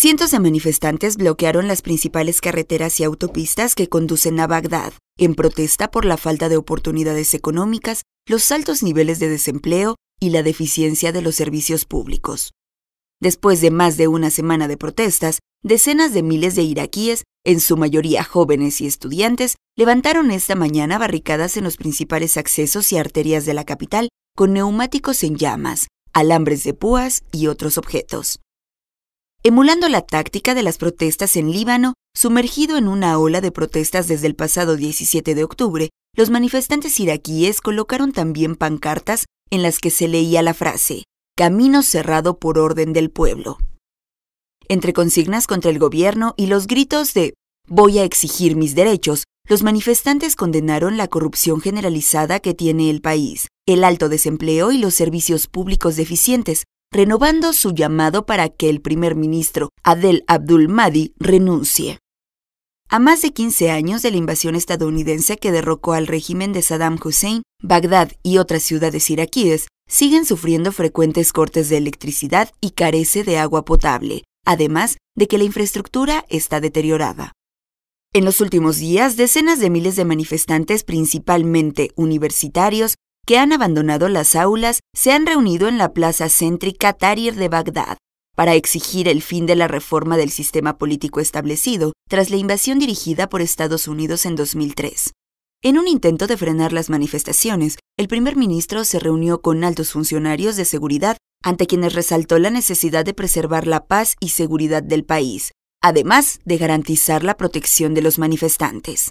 Cientos de manifestantes bloquearon las principales carreteras y autopistas que conducen a Bagdad, en protesta por la falta de oportunidades económicas, los altos niveles de desempleo y la deficiencia de los servicios públicos. Después de más de una semana de protestas, decenas de miles de iraquíes, en su mayoría jóvenes y estudiantes, levantaron esta mañana barricadas en los principales accesos y arterias de la capital con neumáticos en llamas, alambres de púas y otros objetos. Emulando la táctica de las protestas en Líbano, sumergido en una ola de protestas desde el pasado 17 de octubre, los manifestantes iraquíes colocaron también pancartas en las que se leía la frase Camino cerrado por orden del pueblo. Entre consignas contra el gobierno y los gritos de Voy a exigir mis derechos, los manifestantes condenaron la corrupción generalizada que tiene el país, el alto desempleo y los servicios públicos deficientes, renovando su llamado para que el primer ministro Adel Abdul Mahdi renuncie. A más de 15 años de la invasión estadounidense que derrocó al régimen de Saddam Hussein, Bagdad y otras ciudades iraquíes siguen sufriendo frecuentes cortes de electricidad y carece de agua potable, además de que la infraestructura está deteriorada. En los últimos días, decenas de miles de manifestantes, principalmente universitarios, que han abandonado las aulas se han reunido en la plaza céntrica Tahrir de Bagdad para exigir el fin de la reforma del sistema político establecido tras la invasión dirigida por Estados Unidos en 2003. En un intento de frenar las manifestaciones, el primer ministro se reunió con altos funcionarios de seguridad ante quienes resaltó la necesidad de preservar la paz y seguridad del país, además de garantizar la protección de los manifestantes.